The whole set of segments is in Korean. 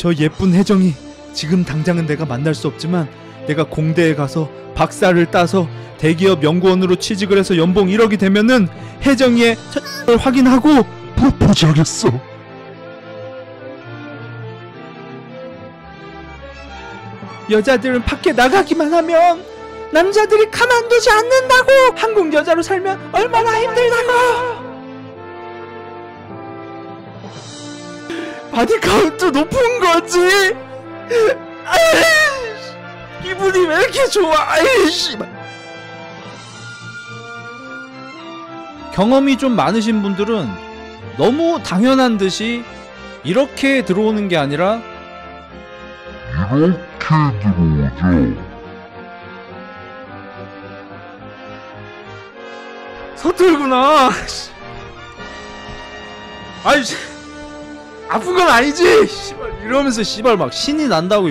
저 예쁜 혜정이 지금 당장은 내가 만날 수 없지만 내가 공대에 가서 박사를 따서 대기업 연구원으로 취직을 해서 연봉 1억이 되면은 혜정이의 첫을 확인하고 프로포즈 하겠어. 여자들은 밖에 나가기만 하면 남자들이 가만두지 않는다고 한국 여자로 살면 얼마나 힘들다고 바디카운트 높은 거지? 아이씨, 기분이 왜 이렇게 좋아? 아이씨. 경험이 좀 많으신 분들은 너무 당연한 듯이 이렇게 들어오는 게 아니라 이렇게 들어오죠. 서툴구나. 아이씨. 아픈 건 아니지! 씨발 이러면서 씨발 막 신이 난다고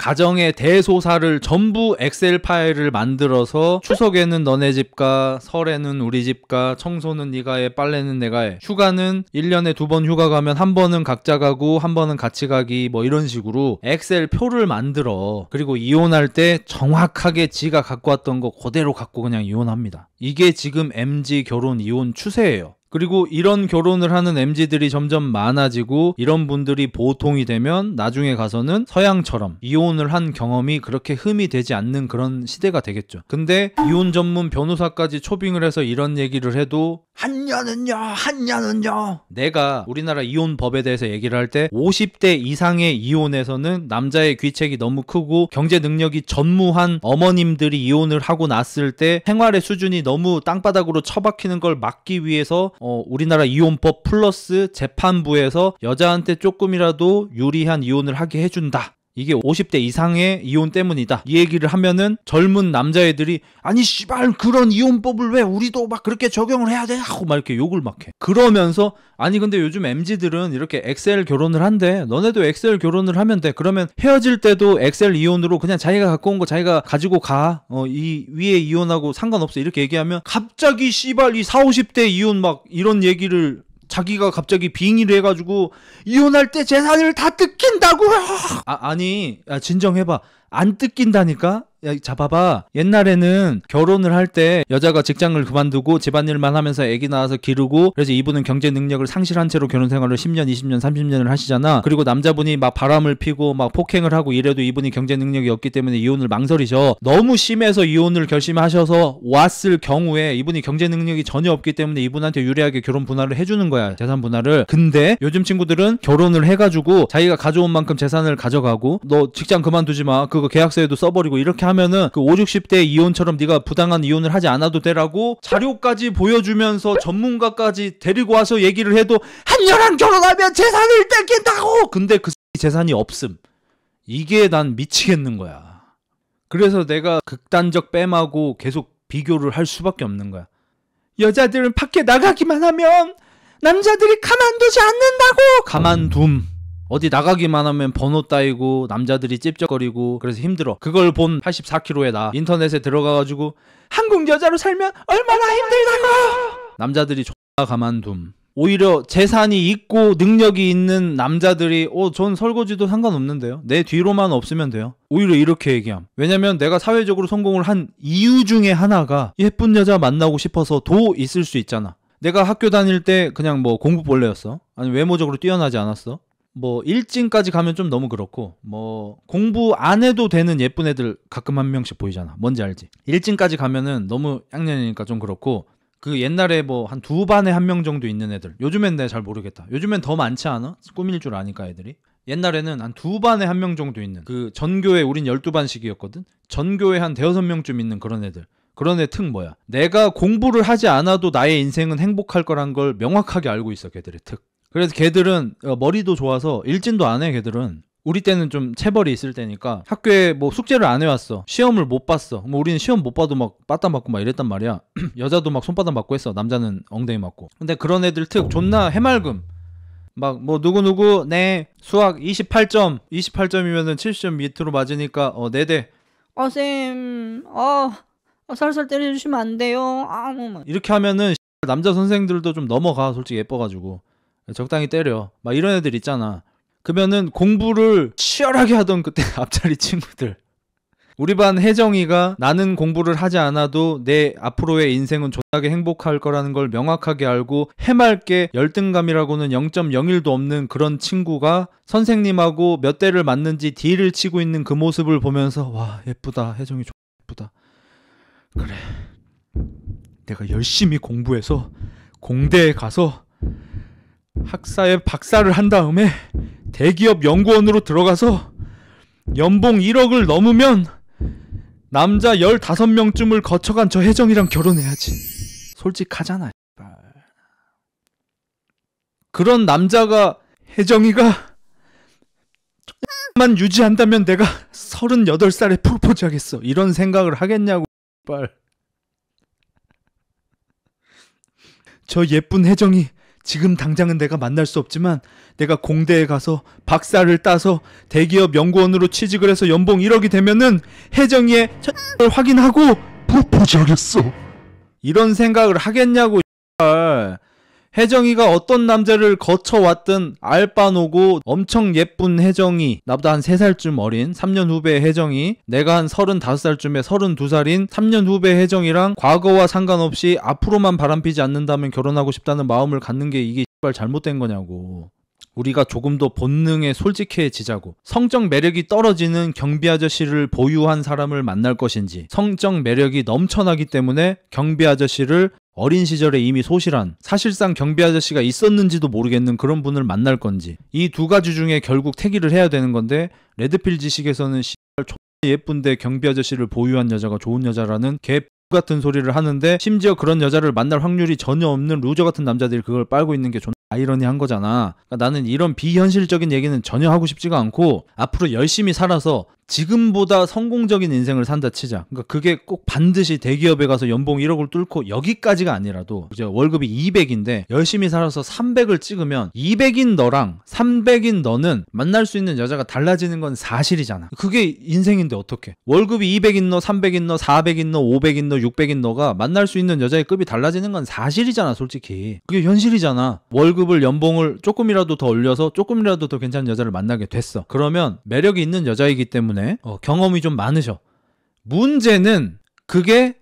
가정의 대소사를 전부 엑셀 파일을 만들어서 추석에는 너네 집가 설에는 우리 집가 청소는 네가 해 빨래는 내가 해 휴가는 1년에 두 번 휴가 가면 한 번은 각자 가고 한 번은 같이 가기 뭐 이런 식으로 엑셀 표를 만들어 그리고 이혼할 때 정확하게 지가 갖고 왔던 거 그대로 갖고 그냥 이혼합니다 이게 지금 MG 결혼 이혼 추세예요 그리고 이런 결혼을 하는 MZ들이 점점 많아지고 이런 분들이 보통이 되면 나중에 가서는 서양처럼 이혼을 한 경험이 그렇게 흠이 되지 않는 그런 시대가 되겠죠. 근데 이혼 전문 변호사까지 초빙을 해서 이런 얘기를 해도 한여는요, 한여는요. 내가 우리나라 이혼법에 대해서 얘기를 할 때 50대 이상의 이혼에서는 남자의 귀책이 너무 크고 경제 능력이 전무한 어머님들이 이혼을 하고 났을 때 생활의 수준이 너무 땅바닥으로 처박히는 걸 막기 위해서 어, 우리나라 이혼법 플러스 재판부에서 여자한테 조금이라도 유리한 이혼을 하게 해준다. 이게 50대 이상의 이혼 때문이다. 이 얘기를 하면은 젊은 남자애들이 아니 씨발 그런 이혼법을 왜 우리도 막 그렇게 적용을 해야 돼? 하고 막 이렇게 욕을 막 해. 그러면서 아니 근데 요즘 MZ들은 이렇게 엑셀 결혼을 한대. 너네도 엑셀 결혼을 하면 돼. 그러면 헤어질 때도 엑셀 이혼으로 그냥 자기가 갖고 온 거 자기가 가지고 가. 어 이 위에 이혼하고 상관없어. 이렇게 얘기하면 갑자기 씨발 이 4, 50대 이혼 막 이런 얘기를 자기가 갑자기 빙의를 해가지고 이혼할 때 재산을 다 뜯긴다고. 아 아니 야, 아, 진정해봐 안 뜯긴다니까. 야 잡아봐 옛날에는 결혼을 할 때 여자가 직장을 그만두고 집안일만 하면서 애기 낳아서 기르고 그래서 이분은 경제 능력을 상실한 채로 결혼 생활을 10년 20년 30년을 하시잖아 그리고 남자분이 막 바람을 피고 막 폭행을 하고 이래도 이분이 경제 능력이 없기 때문에 이혼을 망설이셔 너무 심해서 이혼을 결심하셔서 왔을 경우에 이분이 경제 능력이 전혀 없기 때문에 이분한테 유리하게 결혼 분할을 해주는 거야 재산 분할을 근데 요즘 친구들은 결혼을 해가지고 자기가 가져온 만큼 재산을 가져가고 너 직장 그만두지 마 그거 계약서에도 써버리고 이렇게 하면은 그 5, 60대 이혼처럼 네가 부당한 이혼을 하지 않아도 되라고 자료까지 보여주면서 전문가까지 데리고 와서 얘기를 해도 한여랑 결혼하면 재산을 뺏긴다고. 근데 그 재산이 없음. 이게 난 미치겠는 거야. 그래서 내가 극단적 뺨하고 계속 비교를 할 수밖에 없는 거야. 여자들은 밖에 나가기만 하면 남자들이 가만두지 않는다고. 가만둠. 어디 나가기만 하면 번호 따이고 남자들이 찝쩍거리고 그래서 힘들어 그걸 본8 4 k g 에나 인터넷에 들어가가지고 한국 여자로 살면 얼마나 힘들다고 남자들이 X가 가만둠 오히려 재산이 있고 능력이 있는 남자들이 어전 설거지도 상관없는데요 내 뒤로만 없으면 돼요 오히려 이렇게 얘기함 왜냐면 내가 사회적으로 성공을 한 이유 중에 하나가 예쁜 여자 만나고 싶어서도 있을 수 있잖아 내가 학교 다닐 때 그냥 뭐 공부 벌레였어 아니 외모적으로 뛰어나지 않았어 뭐 일진까지 가면 좀 너무 그렇고 뭐 공부 안 해도 되는 예쁜 애들 가끔 한 명씩 보이잖아 뭔지 알지 일진까지 가면은 너무 양년이니까 좀 그렇고 그 옛날에 뭐 한 두 반에 한 명 정도 있는 애들 요즘엔 내가 잘 모르겠다 요즘엔 더 많지 않아 꾸밀 줄 아니까 애들이 옛날에는 한 두 반에 한 명 정도 있는 그 전교에 우린 열두 반씩이었거든 전교에 한 대여섯 명쯤 있는 그런 애들 그런 애 특 뭐야 내가 공부를 하지 않아도 나의 인생은 행복할 거란 걸 명확하게 알고 있어 걔들의 특 그래서 걔들은 어, 머리도 좋아서 일진도 안 해 걔들은 우리 때는 좀 체벌이 있을 때니까 학교에 뭐 숙제를 안 해왔어 시험을 못 봤어 뭐 우리는 시험 못 봐도 막 빠따 맞고 막 이랬단 말이야 여자도 막 손바닥 맞고 했어 남자는 엉덩이 맞고 근데 그런 애들 특 존나 해맑음 막 뭐 누구누구 네 수학 28점 28점이면은 70점 밑으로 맞으니까 어 네대 어쌤 어, 어 살살 때려주시면 안 돼요 아 뭐, 뭐. 이렇게 하면은 남자 선생들도 좀 넘어가 솔직히 예뻐가지고 적당히 때려 막 이런 애들 있잖아 그러면은 공부를 치열하게 하던 그때 앞자리 친구들 우리 반 혜정이가 나는 공부를 하지 않아도 내 앞으로의 인생은 존나게 행복할 거라는 걸 명확하게 알고 해맑게 열등감이라고는 0.01도 없는 그런 친구가 선생님하고 몇 대를 맞는지 딜을 치고 있는 그 모습을 보면서 와 예쁘다 혜정이 좋 예쁘다 그래 내가 열심히 공부해서 공대에 가서 학사에 박사를 한 다음에 대기업 연구원으로 들어가서 연봉 1억을 넘으면 남자 15명쯤을 거쳐간 저 혜정이랑 결혼해야지. 솔직하잖아. 그런 남자가 혜정이가 만 유지한다면 내가 38살에 프로포즈 하겠어. 이런 생각을 하겠냐고. 발. 저 예쁜 혜정이 지금 당장은 내가 만날 수 없지만 내가 공대에 가서 박사를 따서 대기업 연구원으로 취직을 해서 연봉 1억이 되면은 혜정이의 첫 확인하고 부로포즈 뭐 하겠어. 이런 생각을 하겠냐고 혜정이가 어떤 남자를 거쳐왔든 알바노고 엄청 예쁜 혜정이 나보다 한 3살쯤 어린 3년 후배 혜정이 내가 한 35살쯤에 32살인 3년 후배 혜정이랑 과거와 상관없이 앞으로만 바람피지 않는다면 결혼하고 싶다는 마음을 갖는 게 이게 발 잘못된 거냐고 우리가 조금 더 본능에 솔직해지자고 성적 매력이 떨어지는 경비 아저씨를 보유한 사람을 만날 것인지 성적 매력이 넘쳐나기 때문에 경비 아저씨를 어린 시절에 이미 소실한 사실상 경비 아저씨가 있었는지도 모르겠는 그런 분을 만날 건지 이 두 가지 중에 결국 태기를 해야 되는 건데 레드필 지식에서는 씨발 예쁜데 경비 아저씨를 보유한 여자가 좋은 여자라는 개 같은 소리를 하는데 심지어 그런 여자를 만날 확률이 전혀 없는 루저 같은 남자들이 그걸 빨고 있는 게 존나 아이러니한 거잖아. 그러니까 나는 이런 비현실적인 얘기는 전혀 하고 싶지가 않고 앞으로 열심히 살아서 지금보다 성공적인 인생을 산다 치자. 그러니까 그게 꼭 반드시 대기업에 가서 연봉 1억을 뚫고 여기까지가 아니라도 이제 월급이 200인데 열심히 살아서 300을 찍으면 200인 너랑 300인 너는 만날 수 있는 여자가 달라지는 건 사실이잖아. 그게 인생인데 어떻게? 월급이 200인 너, 300인 너, 400인 너, 500인 너, 600인 너가 만날 수 있는 여자의 급이 달라지는 건 사실이잖아, 솔직히. 그게 현실이잖아. 월급을 연봉을 조금이라도 더 올려서 조금이라도 더 괜찮은 여자를 만나게 됐어. 그러면 매력이 있는 여자이기 때문에 때문에 어, 경험이 좀 많으셔. 문제는 그게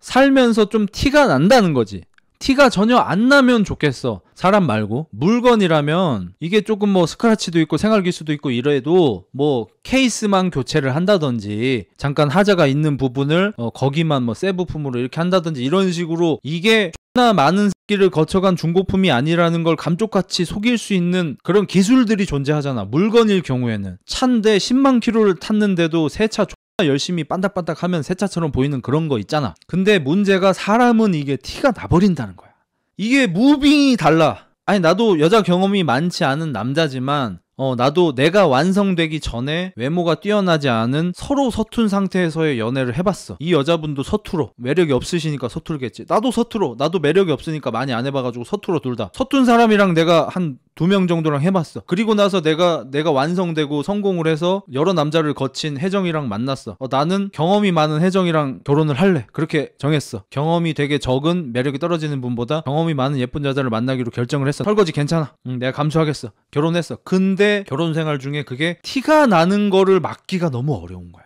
살면서 좀 티가 난다는 거지. 티가 전혀 안 나면 좋겠어. 사람 말고 물건이라면 이게 조금 뭐 스크라치도 있고 생활기수도 있고 이래도 뭐 케이스만 교체를 한다든지 잠깐 하자가 있는 부분을 어 거기만 뭐새 부품으로 이렇게 한다든지 이런 식으로 이게 나 많은 길을 거쳐간 중고품이 아니라는 걸 감쪽같이 속일 수 있는 그런 기술들이 존재하잖아. 물건일 경우에는 차인데 10만 키로를 탔는데도 새 차 열심히 빤닥빤닥 하면 새차처럼 보이는 그런 거 있잖아. 근데 문제가 사람은 이게 티가 나버린다는 거야. 이게 무빙이 달라. 아니 나도 여자 경험이 많지 않은 남자지만 어, 나도 내가 완성되기 전에 외모가 뛰어나지 않은 서로 서툰 상태에서의 연애를 해봤어. 이 여자분도 서투러. 매력이 없으시니까 서툴겠지. 나도 서투러. 나도 매력이 없으니까 많이 안 해봐가지고 서투러 둘 다. 서툰 사람이랑 내가 한 두명 정도랑 해봤어. 그리고 나서 내가 내가 완성되고 성공을 해서 여러 남자를 거친 혜정이랑 만났어. 어, 나는 경험이 많은 혜정이랑 결혼을 할래. 그렇게 정했어. 경험이 되게 적은 매력이 떨어지는 분보다 경험이 많은 예쁜 여자를 만나기로 결정을 했어. 설거지 괜찮아. 응, 내가 감수하겠어. 결혼했어. 근데 결혼 생활 중에 그게 티가 나는 거를 막기가 너무 어려운 거야.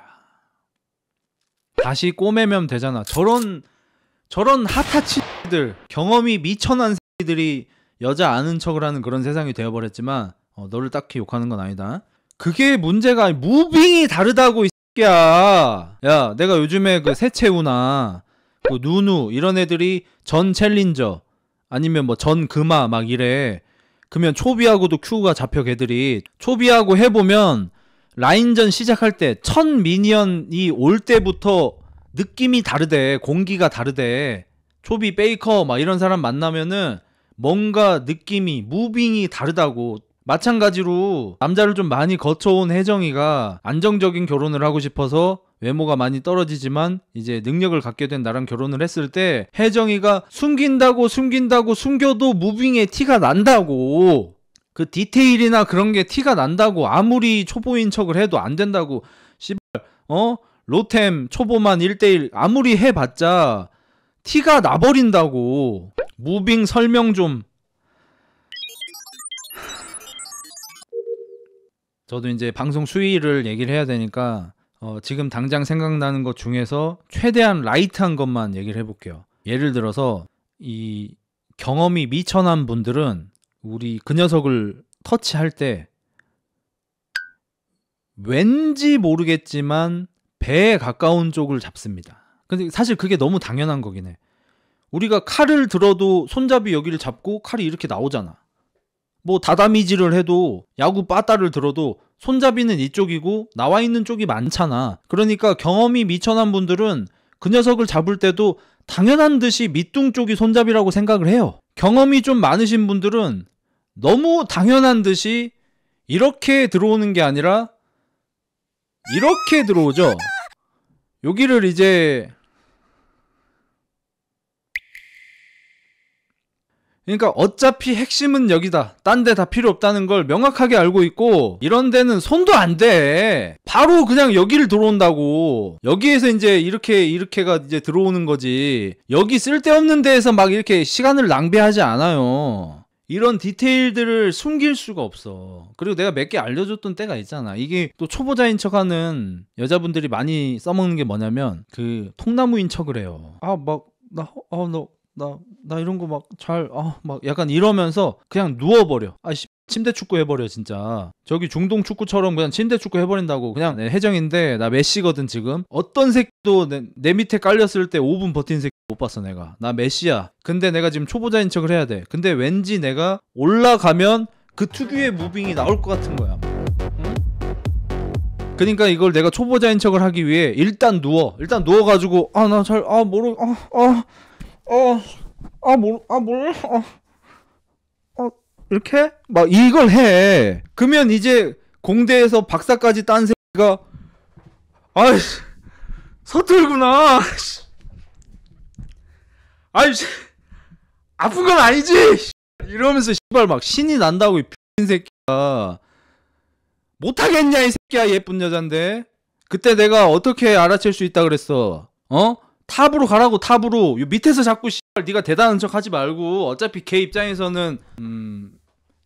다시 꼬매면 되잖아. 저런 저런 핫하치들 경험이 미천한 새들이 여자 아는 척을 하는 그런 세상이 되어버렸지만 어, 너를 딱히 욕하는 건 아니다. 그게 문제가 무빙이 다르다고 이 새끼야. 야 내가 요즘에 그 세채우나 그 누누 이런 애들이 전 챌린저 아니면 뭐 전 금화 막 이래. 그러면 초비하고도 큐가 잡혀 걔들이 초비하고 해보면 라인전 시작할 때 첫 미니언이 올 때부터 느낌이 다르대 공기가 다르대 초비 베이커 막 이런 사람 만나면은 뭔가 느낌이 무빙이 다르다고 마찬가지로 남자를 좀 많이 거쳐온 혜정이가 안정적인 결혼을 하고 싶어서 외모가 많이 떨어지지만 이제 능력을 갖게 된 나랑 결혼을 했을 때 혜정이가 숨긴다고 숨긴다고 숨겨도 무빙에 티가 난다고 그 디테일이나 그런 게 티가 난다고 아무리 초보인 척을 해도 안 된다고 씨발 어 로템 초보만 1대1 아무리 해봤자 티가 나버린다고 무빙 설명 좀 저도 이제 방송 수위를 얘기를 해야 되니까 어, 지금 당장 생각나는 것 중에서 최대한 라이트한 것만 얘기를 해볼게요. 예를 들어서 이 경험이 미천한 분들은 우리 그 녀석을 터치할 때 왠지 모르겠지만 배에 가까운 쪽을 잡습니다. 근데 사실 그게 너무 당연한 거긴 해. 우리가 칼을 들어도 손잡이 여기를 잡고 칼이 이렇게 나오잖아. 뭐 다다미질을 해도 야구 빠따를 들어도 손잡이는 이쪽이고 나와 있는 쪽이 많잖아. 그러니까 경험이 미천한 분들은 그 녀석을 잡을 때도 당연한 듯이 밑둥 쪽이 손잡이라고 생각을 해요. 경험이 좀 많으신 분들은 너무 당연한 듯이 이렇게 들어오는 게 아니라 이렇게 들어오죠. 여기를 이제 그러니까 어차피 핵심은 여기다. 딴 데 다 필요 없다는 걸 명확하게 알고 있고 이런 데는 손도 안 돼 바로 그냥 여기를 들어온다고. 여기에서 이제 이렇게 이렇게가 이제 들어오는 거지. 여기 쓸데없는 데에서 막 이렇게 시간을 낭비하지 않아요. 이런 디테일들을 숨길 수가 없어. 그리고 내가 몇 개 알려줬던 때가 있잖아. 이게 또 초보자인 척 하는 여자분들이 많이 써먹는 게 뭐냐면, 그, 통나무인 척을 해요. 아, 막, 나, 아, 너, 나, 나 이런 거 막 잘, 아, 막 약간 이러면서 그냥 누워버려. 아씨, 침대 축구 해버려, 진짜. 저기 중동 축구처럼 그냥 침대 축구 해버린다고. 그냥 네, 해정인데, 나 메시거든, 지금. 어떤 색도 내, 내 밑에 깔렸을 때 5분 버틴 색 못 봤어, 내가. 나 메시야. 근데 내가 지금 초보자인 척을 해야 돼. 근데 왠지 내가 올라가면 그 특유의 무빙이 나올 것 같은 거야. 그러니까 이걸 내가 초보자인 척을 하기 위해 일단 누워 일단 누워가지고 아 나 잘 아 모르 아아 아, 아. 어, 아, 몰, 아, 몰 아, 어. 어, 이렇게? 막 이걸 해. 그러면 이제 공대에서 박사까지 딴 새끼가, 아이씨, 서툴구나. 아이씨, 아픈 건 아니지. 이러면서 씨발 막 신이 난다고 이새끼가 못하겠냐 이 새끼야 예쁜 여잔데 그때 내가 어떻게 알아챌 수 있다 그랬어 어? 탑으로 가라고 탑으로 밑에서 자꾸 씨발 네가 대단한 척 하지 말고 어차피 걔 입장에서는 음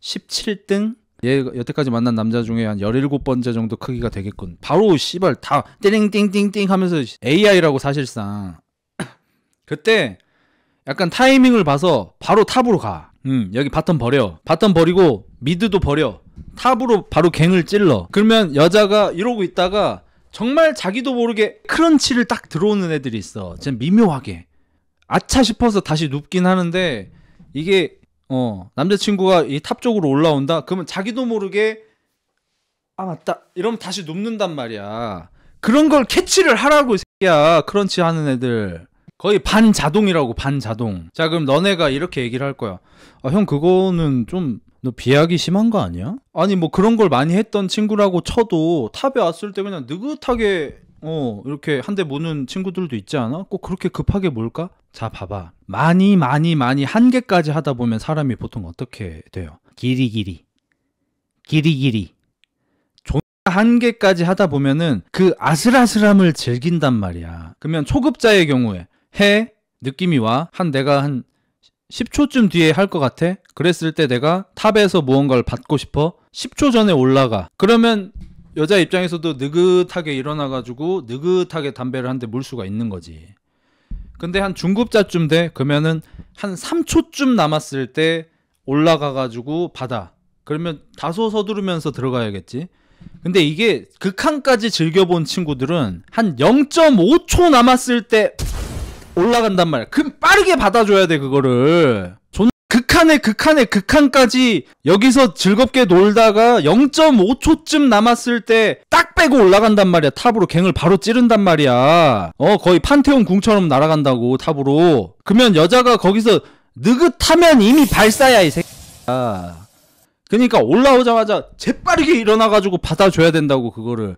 17등 얘 여태까지 만난 남자 중에 한 17번째 정도 크기가 되겠군 바로 씨발 다 띠링띵띵띵 하면서 AI라고 사실상 그때 약간 타이밍을 봐서 바로 탑으로 가 음, 여기 바텀 버려 바텀 버리고 미드도 버려 탑으로 바로 갱을 찔러 그러면 여자가 이러고 있다가 정말 자기도 모르게 크런치를 딱 들어오는 애들이 있어. 진짜 미묘하게. 아차 싶어서 다시 눕긴 하는데 이게 어 남자친구가 이 탑 쪽으로 올라온다. 그러면 자기도 모르게 아 맞다 이러면 다시 눕는단 말이야. 그런 걸 캐치를 하라고 새끼야 크런치 하는 애들 거의 반자동이라고 반자동. 자 그럼 너네가 이렇게 얘기를 할 거야. 아, 형 그거는 좀너 비약이 심한 거 아니야? 아니 뭐 그런 걸 많이 했던 친구라고 쳐도 탑에 왔을 때 그냥 느긋하게 어 이렇게 한 대 모는 친구들도 있지 않아? 꼭 그렇게 급하게 몰까? 자 봐봐 많이 많이 많이 한개까지 하다 보면 사람이 보통 어떻게 돼요? 길이 길이 길이 길이 한개까지 하다 보면은 그 아슬아슬함을 즐긴단 말이야. 그러면 초급자의 경우에 해 느낌이 와 한 내가 한 10초쯤 뒤에 할 것 같아? 그랬을 때 내가 탑에서 무언가를 받고 싶어? 10초 전에 올라가. 그러면 여자 입장에서도 느긋하게 일어나가지고 느긋하게 담배를 한대 물 수가 있는 거지. 근데 한 중급자쯤 돼? 그러면은 한 3초쯤 남았을 때 올라가가지고 받아. 그러면 다소 서두르면서 들어가야겠지. 근데 이게 극한까지 즐겨본 친구들은 한 0.5초 남았을 때 올라간단 말이야. 그럼 빠르게 받아줘야 돼 그거를. 존 극한의 극한의 극한까지 여기서 즐겁게 놀다가 0.5초쯤 남았을 때 딱 빼고 올라간단 말이야. 탑으로 갱을 바로 찌른단 말이야. 어 거의 판테온 궁처럼 날아간다고 탑으로. 그러면 여자가 거기서 느긋하면 이미 발사야 이 새끼야. 그니까 올라오자마자 재빠르게 일어나가지고 받아줘야 된다고 그거를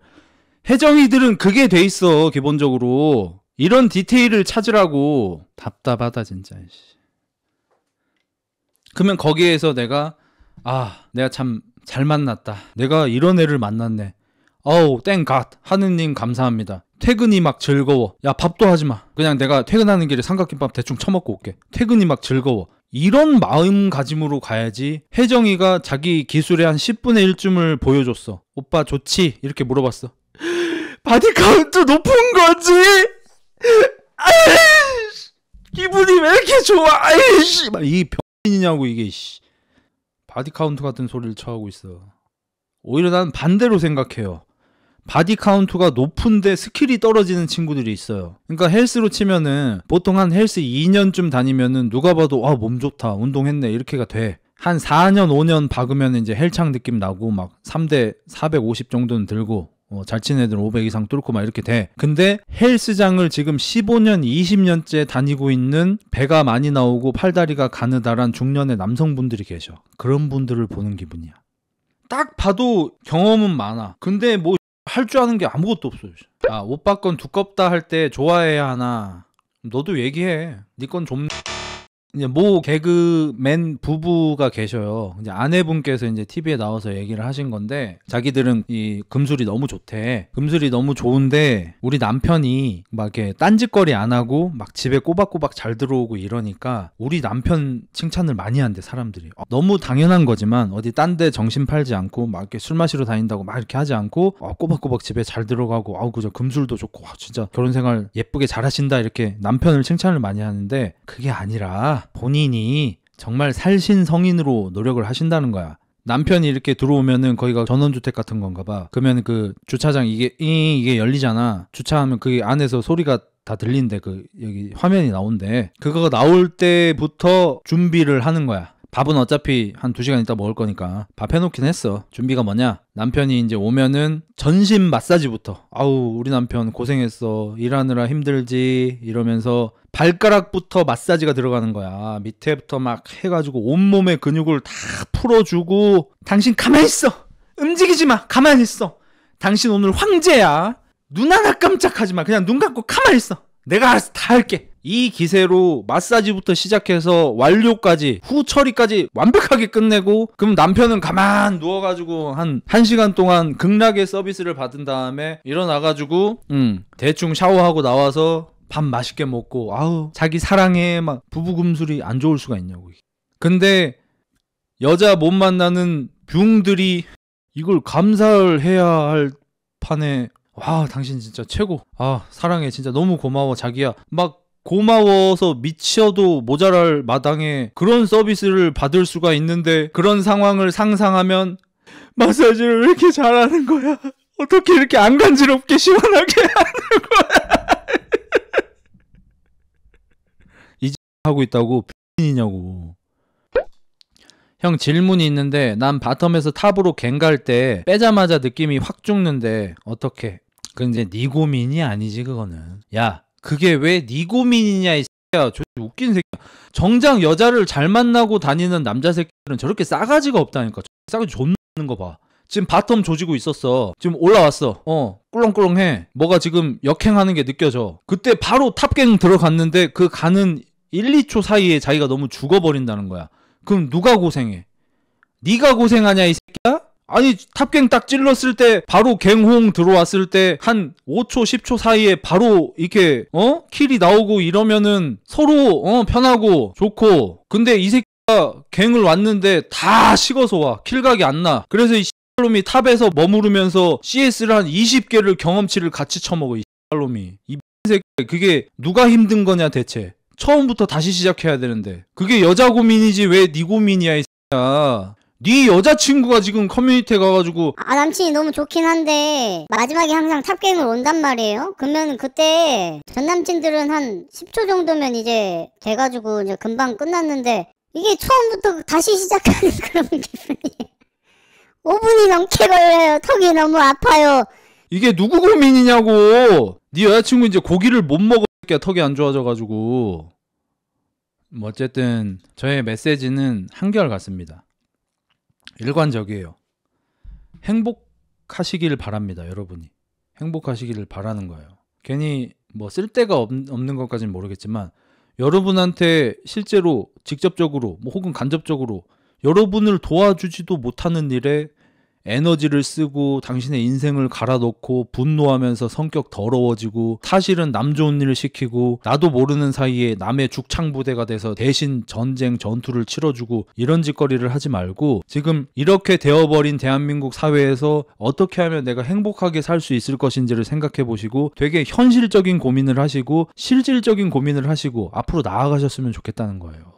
해정이들은 그게 돼 있어 기본적으로 이런 디테일을 찾으라고 답답하다 진짜. 씨. 그러면 거기에서 내가 아 내가 참 잘 만났다. 내가 이런 애를 만났네. 어우 땡갓 하느님 감사합니다. 퇴근이 막 즐거워. 야 밥도 하지 마. 그냥 내가 퇴근하는 길에 삼각김밥 대충 처먹고 올게. 퇴근이 막 즐거워. 이런 마음가짐으로 가야지 혜정이가 자기 기술의 한 10분의 1쯤을 보여줬어 오빠 좋지? 이렇게 물어봤어 바디카운트 높은 거지? 아이씨, 기분이 왜 이렇게 좋아? 아이씨, 이 병신이냐고 이게 씨. 바디 카운트 같은 소리를 쳐하고 있어. 오히려 나는 반대로 생각해요. 바디 카운트가 높은데 스킬이 떨어지는 친구들이 있어요. 그러니까 헬스로 치면은 보통 한 헬스 2년쯤 다니면은 누가 봐도 아, 몸 좋다. 운동했네. 이렇게가 돼. 한 4년, 5년 박으면 이제 헬창 느낌 나고 막 3대 450 정도는 들고 어, 잘 치는 애들 500 이상 뚫고 막 이렇게 돼. 근데 헬스장을 지금 15년, 20년째 다니고 있는 배가 많이 나오고 팔다리가 가느다란 중년의 남성분들이 계셔. 그런 분들을 보는 기분이야. 딱 봐도 경험은 많아. 근데 뭐 할 줄 아는 게 아무것도 없어요. 아, 오빠 건 두껍다 할 때 좋아해야 하나? 너도 얘기해. 니 네 건좀 이제 모 개그맨 부부가 계셔요. 이제 아내분께서 이제 TV에 나와서 얘기를 하신 건데 자기들은 이 금술이 너무 좋대. 금술이 너무 좋은데 우리 남편이 막 이렇게 딴짓거리 안 하고 막 집에 꼬박꼬박 잘 들어오고 이러니까 우리 남편 칭찬을 많이 한대 사람들이. 어, 너무 당연한 거지만 어디 딴 데 정신 팔지 않고 막 이렇게 술 마시러 다닌다고 막 이렇게 하지 않고 어, 꼬박꼬박 집에 잘 들어가고 아우 그저 금술도 좋고 와, 아, 진짜 결혼 생활 예쁘게 잘하신다 이렇게 남편을 칭찬을 많이 하는데 그게 아니라 본인이 정말 살신 성인으로 노력을 하신다는 거야. 남편이 이렇게 들어오면은 거기가 전원주택 같은 건가 봐. 그러면 그 주차장 이게 이 이게 열리잖아. 주차하면 그 안에서 소리가 다 들린대 그 여기 화면이 나온대. 그거가 나올 때부터 준비를 하는 거야. 밥은 어차피 한 두시간 있다 먹을 거니까 밥 해놓긴 했어. 준비가 뭐냐? 남편이 이제 오면은 전신 마사지부터. 아우, 우리 남편 고생했어. 일하느라 힘들지. 이러면서 발가락부터 마사지가 들어가는 거야. 밑에부터 막 해가지고 온몸의 근육을 다 풀어주고 당신 가만히 있어. 움직이지 마. 가만히 있어. 당신 오늘 황제야. 눈 하나 깜짝하지 마. 그냥 눈 감고 가만히 있어. 내가 알아서 다 할게. 이 기세로 마사지부터 시작해서 완료까지 후 처리까지 완벽하게 끝내고 그럼 남편은 가만 누워가지고 한 1시간 동안 극락의 서비스를 받은 다음에 일어나가지고 음 대충 샤워하고 나와서 밥 맛있게 먹고 아우 자기 사랑해 막 부부금술이 안 좋을 수가 있냐고 근데 여자 못 만나는 뷽들이 이걸 감사를 해야 할 판에 와 당신 진짜 최고 아 사랑해 진짜 너무 고마워 자기야 막 고마워서 미치어도 모자랄 마당에 그런 서비스를 받을 수가 있는데 그런 상황을 상상하면 마사지를 왜 이렇게 잘하는 거야? 어떻게 이렇게 안 간지럽게 시원하게 하는 거야? 이제 하고 있다고 빈이냐고. 형 질문이 있는데 난 바텀에서 탑으로 갱갈 때 빼자마자 느낌이 확 죽는데 어떻게? 근데 그 네 고민이 아니지 그거는. 야 그게 왜 네 고민이냐 이 새끼야. 저 웃긴 새끼야. 정작 여자를 잘 만나고 다니는 남자 새끼들은 저렇게 싸가지가 없다니까. 싸가지 존는 거 봐. 지금 바텀 조지고 있었어. 지금 올라왔어. 어, 꿀렁꿀렁해. 뭐가 지금 역행하는 게 느껴져. 그때 바로 탑갱 들어갔는데 그 가는 1, 2초 사이에 자기가 너무 죽어버린다는 거야. 그럼 누가 고생해? 니가 고생하냐 이 새끼야? 아니 탑갱 딱 찔렀을 때 바로 갱홍 들어왔을 때 한 5초 10초 사이에 바로 이렇게 어 킬이 나오고 이러면은 서로 어 편하고 좋고 근데 이 새끼가 갱을 왔는데 다 식어서 와 킬각이 안 나 그래서 이 놈이 탑에서 머무르면서 CS를 한 20개를 경험치를 같이 쳐먹어 이 놈이 이 새끼 그게 누가 힘든 거냐 대체 처음부터 다시 시작해야 되는데 그게 여자 고민이지 왜네 고민이야 이 새끼야 네 여자친구가 지금 커뮤니티에 가가지고 아 남친이 너무 좋긴 한데 마지막에 항상 탑임을 온단 말이에요 그러면 그때 전 남친들은 한 10초 정도면 이제 돼가지고 이제 금방 끝났는데 이게 처음부터 다시 시작하는 그런 기분이에요 5분이 넘게 걸려요 턱이 너무 아파요 이게 누구 고민이냐고 네 여자친구 이제 고기를 못먹을게 턱이 안 좋아져가지고 뭐 어쨌든 저의 메시지는 한결 같습니다 일관적이에요. 행복하시길 바랍니다, 여러분이. 행복하시기 바라는 거예요. 괜히 뭐 쓸데가 없, 는 것까지는 모르겠지만 여러분한테 실제로 직접적으로 뭐 혹은 간접적으로 여러분을 도와주지도 못하는 일에 에너지를 쓰고 당신의 인생을 갈아놓고 분노하면서 성격 더러워지고 사실은 남 좋은 일을 시키고 나도 모르는 사이에 남의 죽창부대가 돼서 대신 전쟁 전투를 치러주고 이런 짓거리를 하지 말고 지금 이렇게 되어버린 대한민국 사회에서 어떻게 하면 내가 행복하게 살 수 있을 것인지를 생각해 보시고 되게 현실적인 고민을 하시고 실질적인 고민을 하시고 앞으로 나아가셨으면 좋겠다는 거예요.